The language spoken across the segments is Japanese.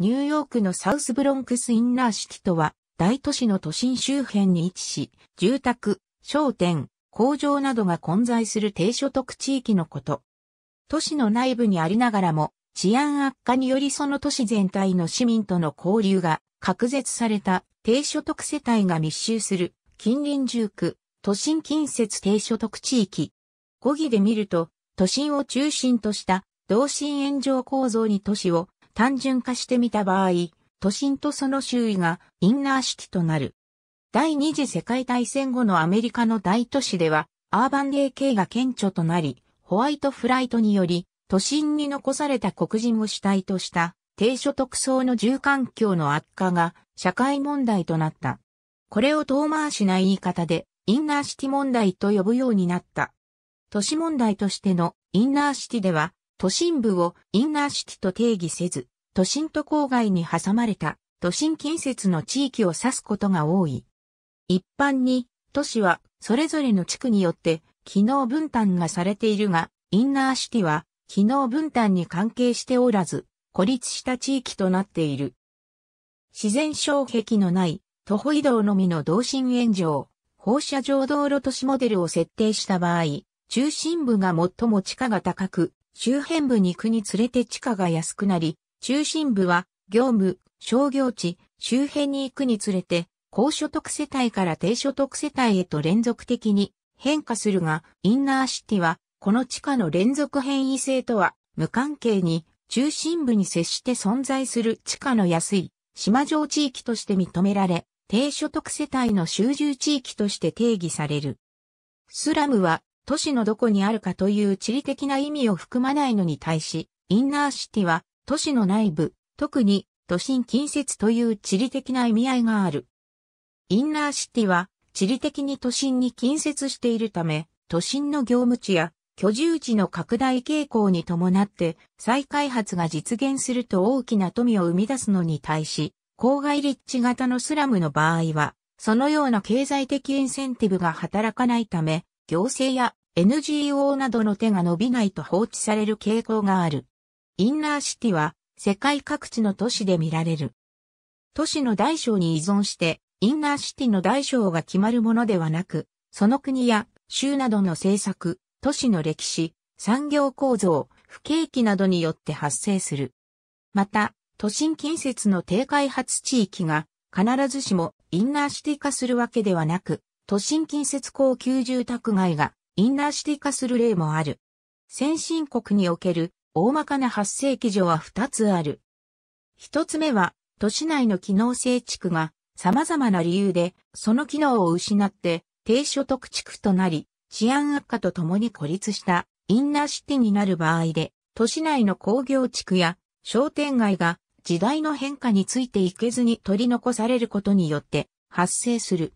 ニューヨークのサウスブロンクスインナーシティとは、大都市の都心周辺に位置し、住宅、商店、工場などが混在する低所得地域のこと。都市の内部にありながらも、治安悪化によりその都市全体の市民との交流が隔絶された低所得世帯が密集する近隣住区、都心近接低所得地域。語義で見ると、都心を中心とした同心円状構造に都市を単純化してみた場合、都心とその周囲がインナーシティとなる。第二次世界大戦後のアメリカの大都市では、アーバン AK が顕著となり、ホワイトフライトにより、都心に残された黒人を主体とした低所得層の住環境の悪化が社会問題となった。これを遠回しな言い方で、インナーシティ問題と呼ぶようになった。都市問題としてのインナーシティでは、都心部をインナーシティと定義せず、都心と郊外に挟まれた都心近接の地域を指すことが多い。一般に都市はそれぞれの地区によって機能分担がされているが、インナーシティは機能分担に関係しておらず、孤立した地域となっている。自然障壁のない徒歩移動のみの同心円状、放射状道路都市モデルを設定した場合、中心部が最も地価が高く、周辺部に行くにつれて地価が安くなり、中心部は業務、商業地、周辺に行くにつれて、高所得世帯から低所得世帯へと連続的に変化するが、インナーシティは、この地下の連続変異性とは無関係に、中心部に接して存在する地下の安い島上地域として認められ、低所得世帯の集中地域として定義される。スラムは都市のどこにあるかという地理的な意味を含まないのに対し、インナーシティは都市の内部、特に都心近接という地理的な意味合いがある。インナーシティは地理的に都心に近接しているため、都心の業務地や居住地の拡大傾向に伴って再開発が実現すると大きな富を生み出すのに対し、郊外立地型のスラムの場合は、そのような経済的インセンティブが働かないため、行政や NGO などの手が伸びないと放置される傾向がある。インナーシティは世界各地の都市で見られる。都市の大小に依存して、インナーシティの大小が決まるものではなく、その国や州などの政策、都市の歴史、産業構造、不景気などによって発生する。また、都心近接の低開発地域が必ずしもインナーシティ化するわけではなく、都心近接高級住宅街がインナーシティ化する例もある。先進国における大まかな発生基準は2つある。1つ目は、都市内の機能性地区が様々な理由でその機能を失って低所得地区となり、治安悪化とともに孤立したインナーシティになる場合で、都市内の工業地区や商店街が時代の変化についていけずに取り残されることによって発生する。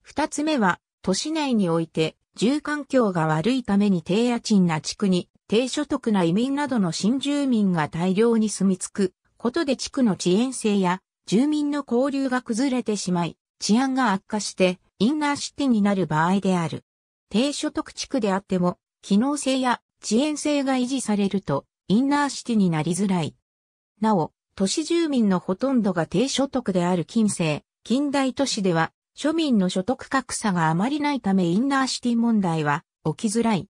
二つ目は、都市内において住環境が悪いために低家賃な地区に低所得な移民などの新住民が大量に住み着くことで地区の遅延性や住民の交流が崩れてしまい、治安が悪化してインナーシティになる場合である。低所得地区であっても、機能性や遅延性が維持されると、インナーシティになりづらい。なお、都市住民のほとんどが低所得である近世、近代都市では、庶民の所得格差があまりないためインナーシティ問題は起きづらい。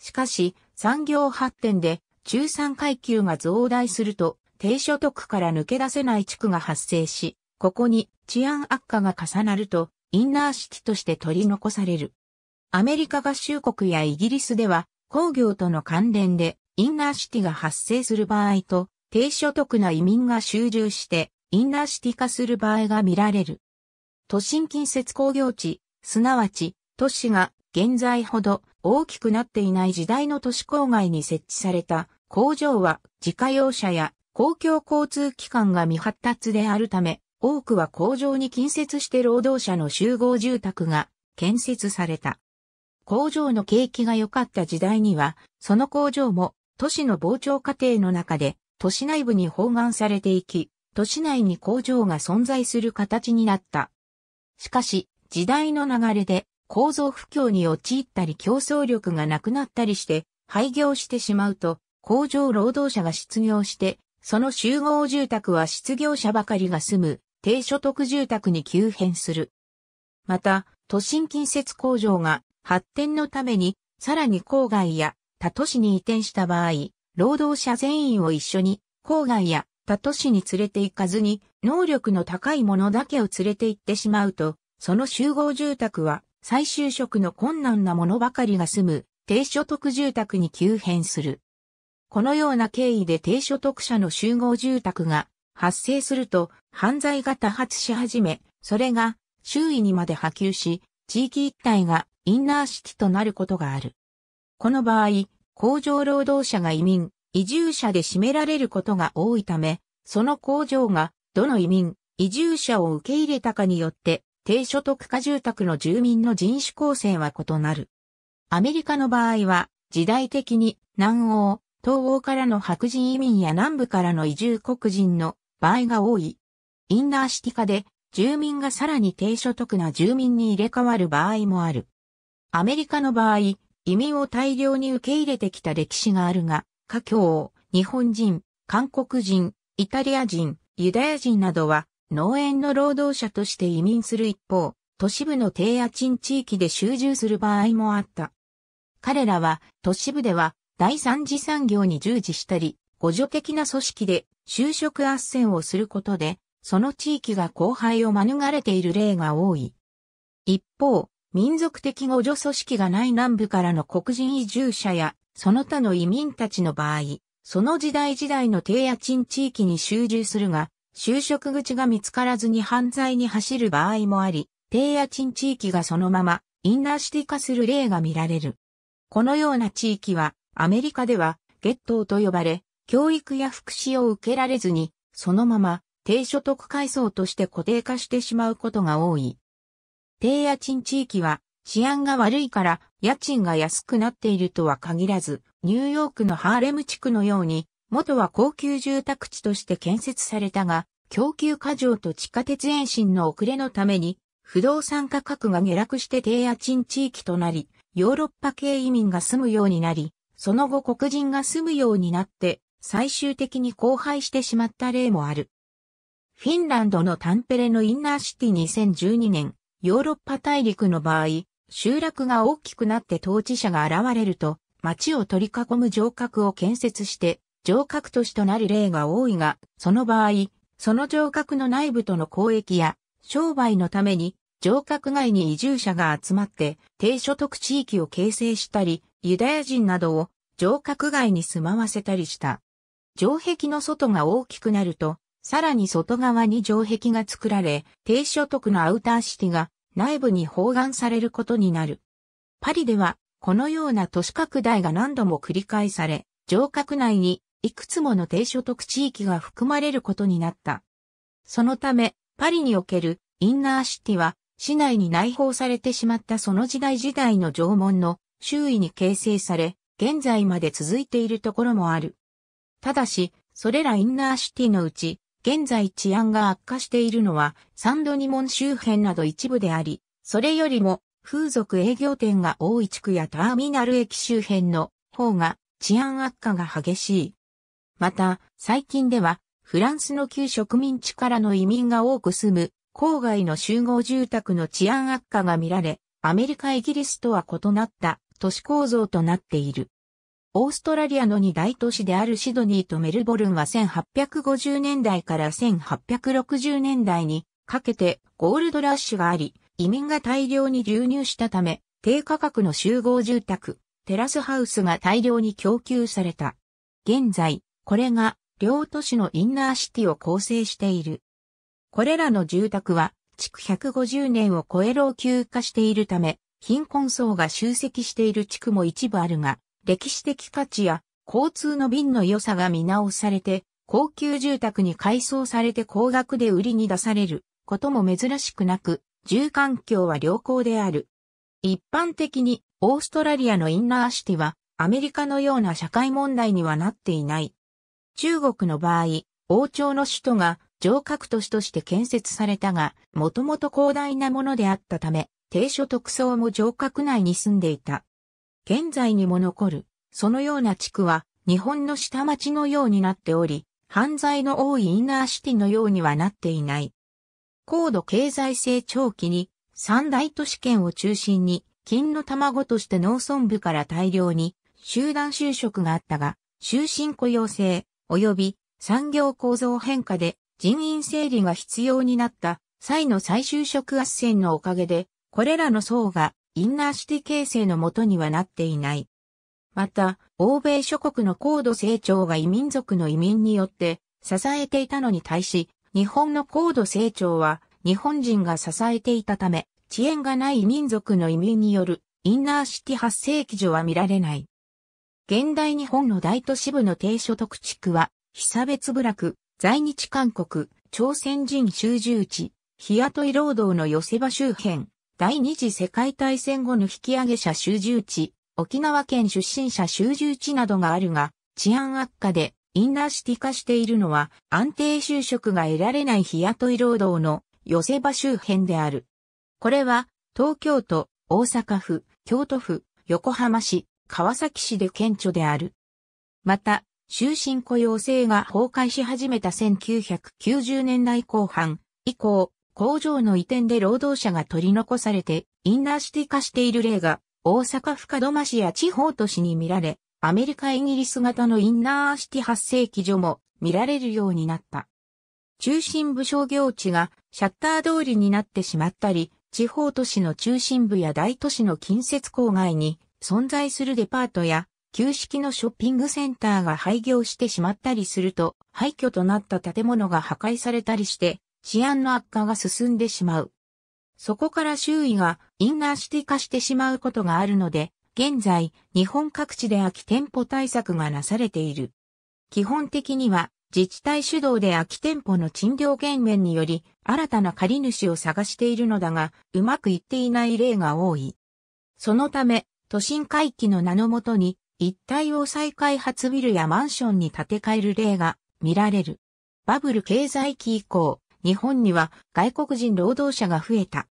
しかし、産業発展で中産階級が増大すると、低所得から抜け出せない地区が発生し、ここに治安悪化が重なると、インナーシティとして取り残される。アメリカ合衆国やイギリスでは、工業との関連で、インナーシティが発生する場合と、低所得な移民が集中して、インナーシティ化する場合が見られる。都心近接工業地、すなわち都市が現在ほど大きくなっていない時代の都市郊外に設置された工場は自家用車や公共交通機関が未発達であるため、多くは工場に近接して労働者の集合住宅が建設された。工場の景気が良かった時代には、その工場も都市の膨張過程の中で都市内部に包含されていき、都市内に工場が存在する形になった。しかし、時代の流れで構造不況に陥ったり競争力がなくなったりして廃業してしまうと工場労働者が失業してその集合住宅は失業者ばかりが住む低所得住宅に急変する。また都心近接工場が発展のためにさらに郊外や他都市に移転した場合労働者全員を一緒に郊外や他都市に連れて行かずに能力の高い者だけを連れて行ってしまうと、その集合住宅は再就職の困難な者ばかりが住む低所得住宅に急変する。このような経緯で低所得者の集合住宅が発生すると犯罪が多発し始め、それが周囲にまで波及し、地域一帯がインナーシティとなることがある。この場合、工場労働者が移民、移住者で占められることが多いため、その工場がどの移民、移住者を受け入れたかによって、低所得化住宅の住民の人種構成は異なる。アメリカの場合は、時代的に南欧、東欧からの白人移民や南部からの移住黒人の場合が多い。インナーシティ化で住民がさらに低所得な住民に入れ替わる場合もある。アメリカの場合、移民を大量に受け入れてきた歴史があるが、華僑、日本人、韓国人、イタリア人、ユダヤ人などは農園の労働者として移民する一方、都市部の低家賃地域で集中する場合もあった。彼らは都市部では第三次産業に従事したり、互助的な組織で就職斡旋をすることで、その地域が荒廃を免れている例が多い。一方、民族的互助組織がない南部からの黒人移住者や、その他の移民たちの場合、その時代時代の低家賃地域に集中するが、就職口が見つからずに犯罪に走る場合もあり、低家賃地域がそのままインナーシティ化する例が見られる。このような地域はアメリカではゲットーと呼ばれ、教育や福祉を受けられずに、そのまま低所得階層として固定化してしまうことが多い。低家賃地域は治安が悪いから家賃が安くなっているとは限らず、ニューヨークのハーレム地区のように、元は高級住宅地として建設されたが、供給過剰と地下鉄延伸の遅れのために、不動産価格が下落して低家賃地域となり、ヨーロッパ系移民が住むようになり、その後黒人が住むようになって、最終的に荒廃してしまった例もある。フィンランドのタンペレのインナーシティ2012年、ヨーロッパ大陸の場合、集落が大きくなって統治者が現れると、町を取り囲む城郭を建設して、城郭都市となる例が多いが、その場合、その城郭の内部との交易や商売のために、城郭外に移住者が集まって、低所得地域を形成したり、ユダヤ人などを城郭外に住まわせたりした。城壁の外が大きくなると、さらに外側に城壁が作られ、低所得のアウターシティが内部に包含されることになる。パリでは、このような都市拡大が何度も繰り返され、城郭内にいくつもの低所得地域が含まれることになった。そのため、パリにおけるインナーシティは、市内に内包されてしまったその時代時代の縄文の周囲に形成され、現在まで続いているところもある。ただし、それらインナーシティのうち、現在治安が悪化しているのはサンドニモン周辺など一部であり、それよりも風俗営業店が多い地区やターミナル駅周辺の方が治安悪化が激しい。また、最近ではフランスの旧植民地からの移民が多く住む郊外の集合住宅の治安悪化が見られ、アメリカ・イギリスとは異なった都市構造となっている。オーストラリアの二大都市であるシドニーとメルボルンは1850年代から1860年代にかけてゴールドラッシュがあり、移民が大量に流入したため、低価格の集合住宅、テラスハウスが大量に供給された。現在、これが両都市のインナーシティを構成している。これらの住宅は、築150年を超え老朽化しているため、貧困層が集積している地区も一部あるが、歴史的価値や交通の便の良さが見直されて、高級住宅に改装されて高額で売りに出されることも珍しくなく、住環境は良好である。一般的にオーストラリアのインナーシティはアメリカのような社会問題にはなっていない。中国の場合、王朝の首都が城郭都市として建設されたが、もともと広大なものであったため、低所得層も城郭内に住んでいた。現在にも残る、そのような地区は、日本の下町のようになっており、犯罪の多いインナーシティのようにはなっていない。高度経済成長期に、三大都市圏を中心に、金の卵として農村部から大量に集団就職があったが、終身雇用制及び産業構造変化で人員整理が必要になった際の再就職斡旋のおかげで、これらの層がインナーシティ形成のもとにはなっていない。また、欧米諸国の高度成長が異民族の移民によって支えていたのに対し、日本の高度成長は日本人が支えていたため、遅延がない民族の移民によるインナーシティ発生基準は見られない。現代日本の大都市部の低所得地区は、被差別部落、在日韓国、朝鮮人集住地、日雇い労働の寄せ場周辺、第二次世界大戦後の引き上げ者集中地、沖縄県出身者集中地などがあるが、治安悪化でインナーシティ化しているのは安定就職が得られない日雇い労働の寄せ場周辺である。これは東京都、大阪府、京都府、横浜市、川崎市で顕著である。また、終身雇用制が崩壊し始めた1990年代後半以降、工場の移転で労働者が取り残されて、インナーシティ化している例が、大阪府門真市や地方都市に見られ、アメリカイギリス型のインナーシティ発生基準も見られるようになった。中心部商業地がシャッター通りになってしまったり、地方都市の中心部や大都市の近接郊外に存在するデパートや旧式のショッピングセンターが廃業してしまったりすると廃墟となった建物が破壊されたりして治安の悪化が進んでしまう。そこから周囲がインナーシティ化してしまうことがあるので、現在、日本各地で空き店舗対策がなされている。基本的には、自治体主導で空き店舗の賃料減免により、新たな借り主を探しているのだが、うまくいっていない例が多い。そのため、都心回帰の名のもとに、一帯を再開発ビルやマンションに建て替える例が見られる。バブル経済期以降、日本には外国人労働者が増えた。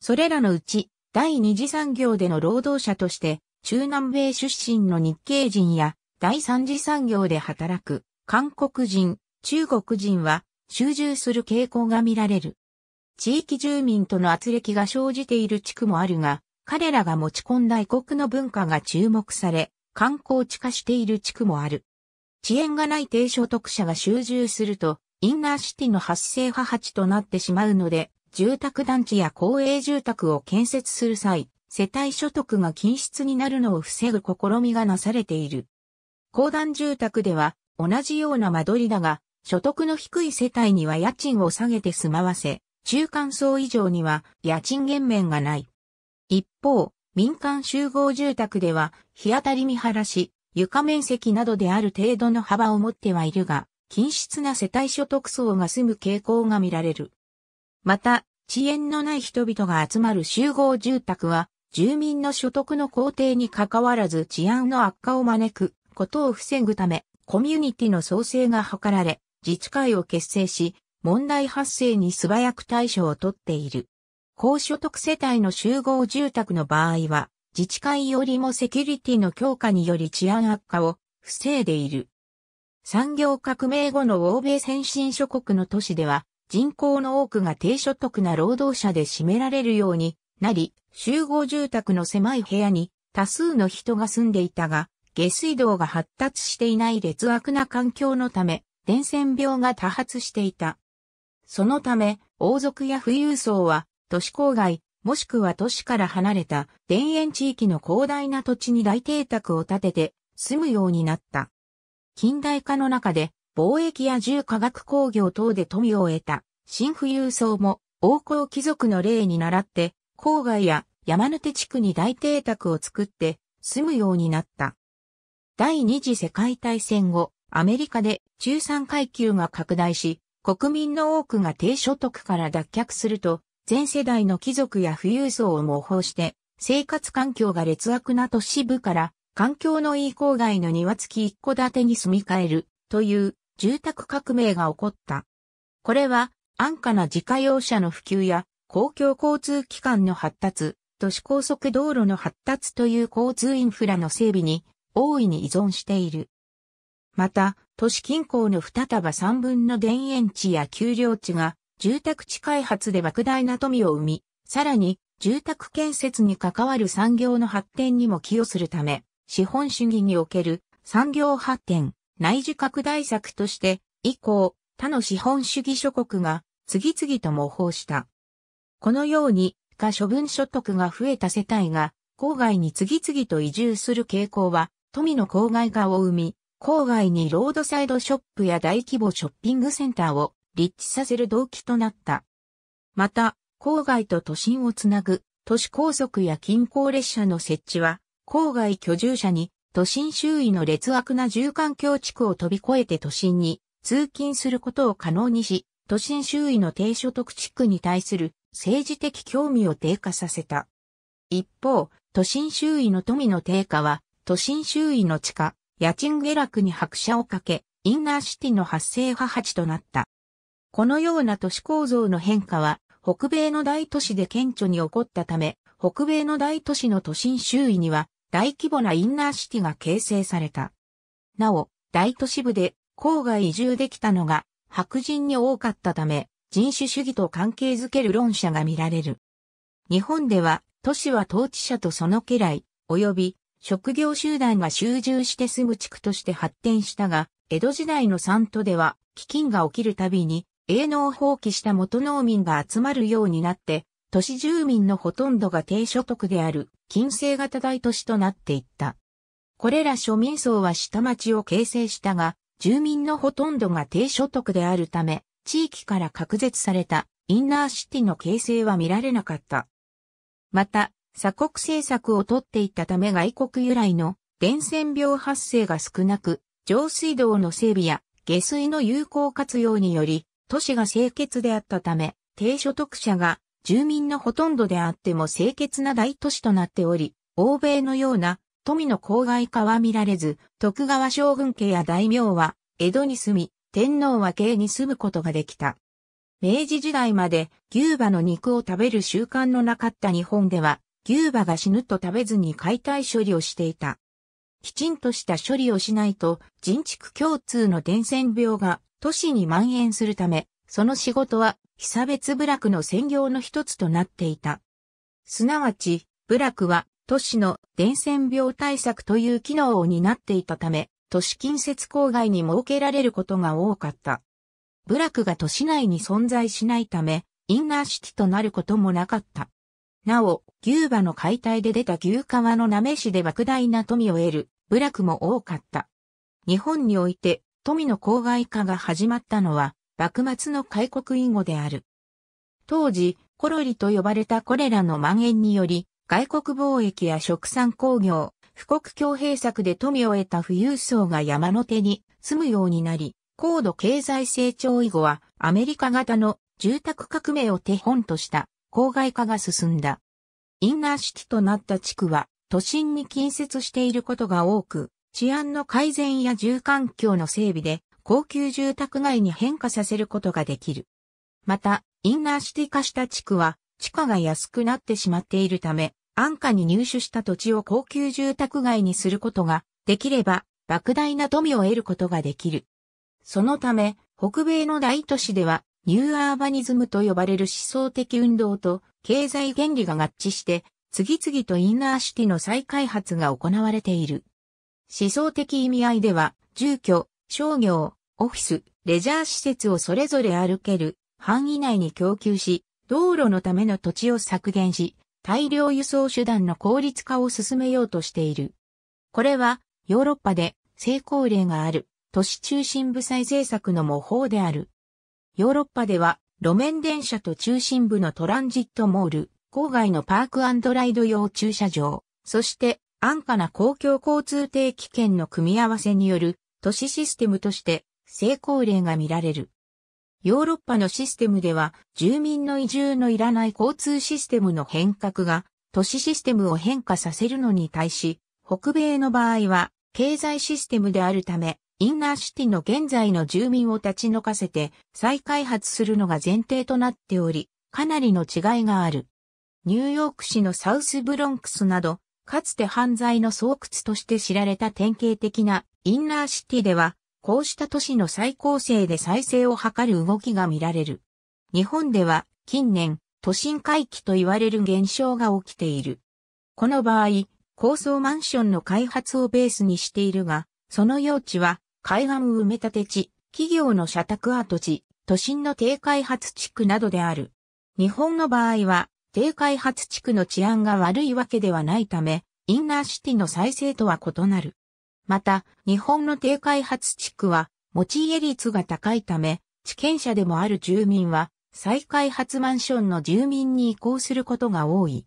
それらのうち、第二次産業での労働者として、中南米出身の日系人や、第三次産業で働く、韓国人、中国人は、集中する傾向が見られる。地域住民との圧力が生じている地区もあるが、彼らが持ち込んだ異国の文化が注目され、観光地化している地区もある。遅延がない低所得者が集中すると、インナーシティの発生破8となってしまうので、住宅団地や公営住宅を建設する際、世帯所得が均質になるのを防ぐ試みがなされている。公団住宅では同じような間取りだが、所得の低い世帯には家賃を下げて住まわせ、中間層以上には家賃減免がない。一方、民間集合住宅では日当たり見晴らし、床面積などである程度の幅を持ってはいるが、均質な世帯所得層が住む傾向が見られる。また、遅延のない人々が集まる集合住宅は、住民の所得の肯定に関わらず治安の悪化を招くことを防ぐため、コミュニティの創生が図られ、自治会を結成し、問題発生に素早く対処をとっている。高所得世帯の集合住宅の場合は、自治会よりもセキュリティの強化により治安悪化を防いでいる。産業革命後の欧米先進諸国の都市では、人口の多くが低所得な労働者で占められるようになり、集合住宅の狭い部屋に多数の人が住んでいたが、下水道が発達していない劣悪な環境のため、伝染病が多発していた。そのため、王族や富裕層は、都市郊外、もしくは都市から離れた田園地域の広大な土地に大邸宅を建てて住むようになった。近代化の中で貿易や重化学工業等で富を得た新富裕層も王侯貴族の例に倣って郊外や山手地区に大邸宅を作って住むようになった。第二次世界大戦後、アメリカで中産階級が拡大し、国民の多くが低所得から脱却すると、全世代の貴族や富裕層を模倣して、生活環境が劣悪な都市部から環境のいい郊外の庭付き一戸建てに住み替えるという住宅革命が起こった。これは安価な自家用車の普及や公共交通機関の発達、都市高速道路の発達という交通インフラの整備に大いに依存している。また、都市近郊の二束三分の田園地や丘陵地が住宅地開発で莫大な富を生み、さらに住宅建設に関わる産業の発展にも寄与するため、資本主義における産業発展、内需拡大策として、以降、他の資本主義諸国が次々と模倣した。このように、他処分所得が増えた世帯が、郊外に次々と移住する傾向は、富の郊外化を生み、郊外にロードサイドショップや大規模ショッピングセンターを立地させる動機となった。また、郊外と都心をつなぐ都市高速や近郊列車の設置は、郊外居住者に都心周囲の劣悪な住環境地区を飛び越えて都心に通勤することを可能にし、都心周囲の低所得地区に対する政治的興味を低下させた。一方、都心周囲の富の低下は、都心周囲の地下、家賃下落に拍車をかけ、インナーシティの発生派8となった。このような都市構造の変化は、北米の大都市で顕著に起こったため、北米の大都市の都心周囲には、大規模なインナーシティが形成された。なお、大都市部で郊外移住できたのが白人に多かったため、人種主義と関係づける論者が見られる。日本では、都市は統治者とその家来、及び職業集団が集中して住む地区として発展したが、江戸時代の三都では、飢饉が起きるたびに、営農を放棄した元農民が集まるようになって、都市住民のほとんどが低所得である、近世型大都市となっていった。これら庶民層は下町を形成したが、住民のほとんどが低所得であるため、地域から隔絶されたインナーシティの形成は見られなかった。また、鎖国政策をとっていったため外国由来の伝染病発生が少なく、上水道の整備や下水の有効活用により、都市が清潔であったため、低所得者が住民のほとんどであっても清潔な大都市となっており、欧米のような富の公害化は見られず、徳川将軍家や大名は江戸に住み、天皇は京に住むことができた。明治時代まで牛馬の肉を食べる習慣のなかった日本では、牛馬が死ぬと食べずに解体処理をしていた。きちんとした処理をしないと人畜共通の伝染病が都市に蔓延するため、その仕事は被差別部落の専業の一つとなっていた。すなわち、部落は都市の伝染病対策という機能を担っていたため、都市近接郊外に設けられることが多かった。部落が都市内に存在しないため、インナーシティとなることもなかった。なお、牛馬の解体で出た牛川のめ市で莫大な富を得る部落も多かった。日本において富の郊外化が始まったのは幕末の開国以後である。当時、コロリと呼ばれたこれらの蔓延により、外国貿易や食産工業、富国強兵策で富を得た富裕層が山の手に住むようになり、高度経済成長以後はアメリカ型の住宅革命を手本とした郊外化が進んだ。インナーシティとなった地区は都心に近接していることが多く、治安の改善や住環境の整備で高級住宅街に変化させることができる。また、インナーシティ化した地区は、地価が安くなってしまっているため、安価に入手した土地を高級住宅街にすることができれば、莫大な富を得ることができる。そのため、北米の大都市では、ニューアーバニズムと呼ばれる思想的運動と経済原理が合致して、次々とインナーシティの再開発が行われている。思想的意味合いでは、住居、商業、オフィス、レジャー施設をそれぞれ歩ける範囲内に供給し、道路のための土地を削減し、大量輸送手段の効率化を進めようとしている。これはヨーロッパで成功例がある都市中心部再政策の模倣である。ヨーロッパでは路面電車と中心部のトランジットモール、郊外のパークライド用駐車場、そして安価な公共交通定期券の組み合わせによる都市システムとして成功例が見られる。ヨーロッパのシステムでは住民の移住のいらない交通システムの変革が都市システムを変化させるのに対し、北米の場合は経済システムであるため、インナーシティの現在の住民を立ち退かせて再開発するのが前提となっており、かなりの違いがある。ニューヨーク市のサウスブロンクスなど、かつて犯罪の巣窟として知られた典型的なインナーシティでは、こうした都市の再構成で再生を図る動きが見られる。日本では近年都心回帰と言われる現象が起きている。この場合、高層マンションの開発をベースにしているが、その用地は海岸埋め立て地、企業の社宅跡地、都心の低開発地区などである。日本の場合は低開発地区の治安が悪いわけではないため、インナーシティの再生とは異なる。また、日本の低開発地区は、持ち家率が高いため、地権者でもある住民は、再開発マンションの住民に移行することが多い。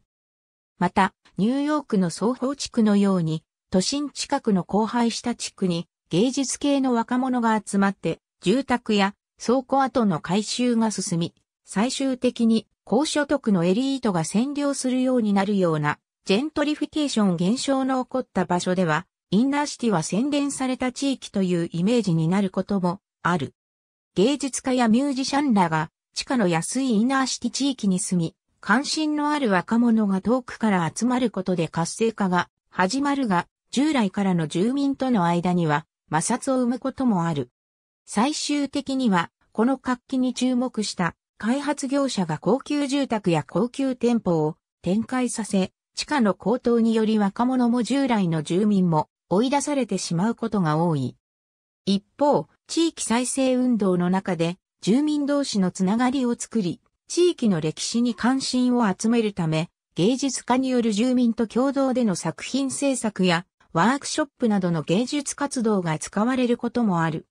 また、ニューヨークの双方地区のように、都心近くの荒廃した地区に、芸術系の若者が集まって、住宅や倉庫跡の改修が進み、最終的に高所得のエリートが占領するようになるような、ジェントリフィケーション現象の起こった場所では、インナーシティは洗練された地域というイメージになることもある。芸術家やミュージシャンらが地下の安いインナーシティ地域に住み、関心のある若者が遠くから集まることで活性化が始まるが、従来からの住民との間には摩擦を生むこともある。最終的には、この活気に注目した開発業者が高級住宅や高級店舗を展開させ、地下の高騰により若者も従来の住民も追い出されてしまうことが多い。一方、地域再生運動の中で住民同士のつながりを作り、地域の歴史に関心を集めるため、芸術家による住民と共同での作品制作やワークショップなどの芸術活動が使われることもある。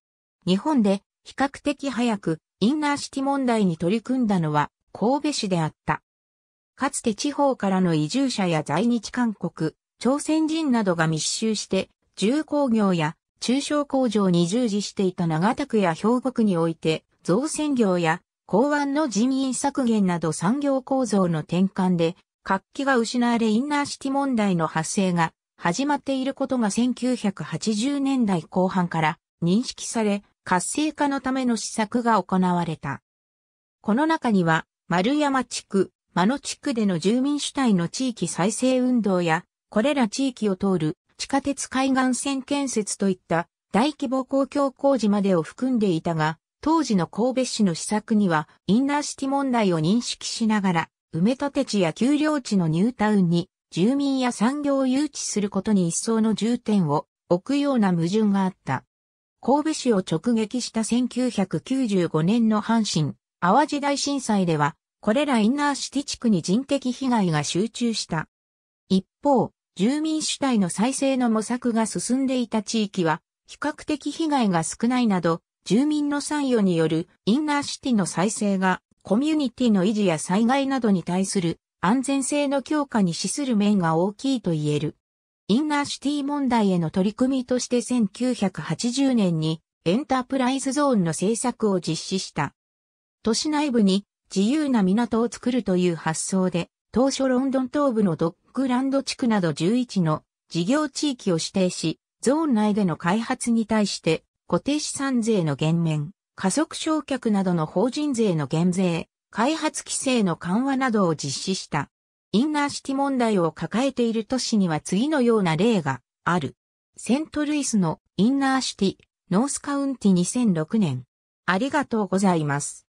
日本で比較的早くインナーシティ問題に取り組んだのは神戸市であった。かつて地方からの移住者や在日韓国、朝鮮人などが密集して重工業や中小工場に従事していた長田区や兵庫区において造船業や港湾の人員削減など産業構造の転換で活気が失われインナーシティ問題の発生が始まっていることが1980年代後半から認識され活性化のための施策が行われた。この中には丸山地区、間野地区での住民主体の地域再生運動やこれら地域を通る地下鉄海岸線建設といった大規模公共工事までを含んでいたが、当時の神戸市の施策にはインナーシティ問題を認識しながら、埋め立て地や丘陵地のニュータウンに住民や産業を誘致することに一層の重点を置くような矛盾があった。神戸市を直撃した1995年の阪神、淡路大震災では、これらインナーシティ地区に人的被害が集中した。一方、住民主体の再生の模索が進んでいた地域は、比較的被害が少ないなど、住民の参与によるインナーシティの再生が、コミュニティの維持や災害などに対する安全性の強化に資する面が大きいと言える。インナーシティ問題への取り組みとして1980年にエンタープライズゾーンの政策を実施した。都市内部に自由な港を作るという発想で、当初ロンドン東部のドッグランド地区など11の事業地域を指定し、ゾーン内での開発に対して固定資産税の減免、加速償却などの法人税の減税、開発規制の緩和などを実施した。インナーシティ問題を抱えている都市には次のような例がある。セントルイスのインナーシティ、ノースカウンティ2006年。ありがとうございます。